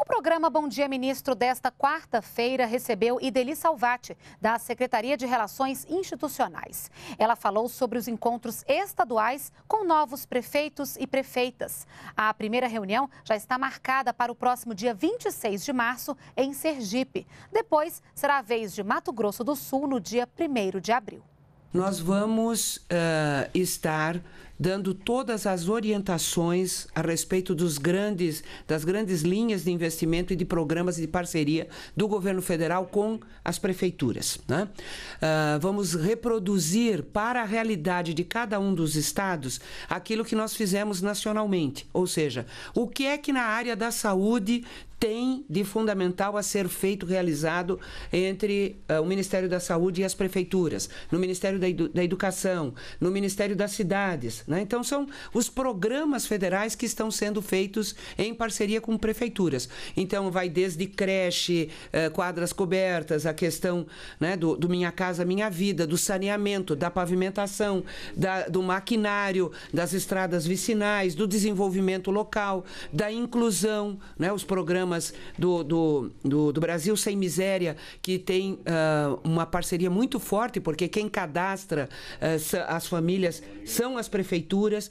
O programa Bom Dia Ministro desta quarta-feira recebeu Ideli Salvati, da Secretaria de Relações Institucionais. Ela falou sobre os encontros estaduais com novos prefeitos e prefeitas. A primeira reunião já está marcada para o próximo dia 26 de março, em Sergipe. Depois será a vez de Mato Grosso do Sul, no dia 1 de abril nós vamos uh, estar dando todas as orientações a respeito dos grandes, das grandes linhas de investimento e de programas de parceria do governo federal com as prefeituras. Né? Uh, vamos reproduzir para a realidade de cada um dos estados aquilo que nós fizemos nacionalmente, ou seja, o que é que na área da saúde tem de fundamental a ser feito, realizado entre uh, o Ministério da Saúde e as prefeituras, no Ministério da, Edu da Educação, no Ministério das Cidades. Né? Então, são os programas federais que estão sendo feitos em parceria com prefeituras. Então, vai desde creche, uh, quadras cobertas, a questão né, do, do, Minha Casa Minha Vida, do saneamento, da pavimentação, da, do maquinário, das estradas vicinais, do desenvolvimento local, da inclusão, né, os programas programas do, do, do, do Brasil Sem Miséria, que tem uh, uma parceria muito forte, porque quem cadastra uh, as famílias são as prefeituras.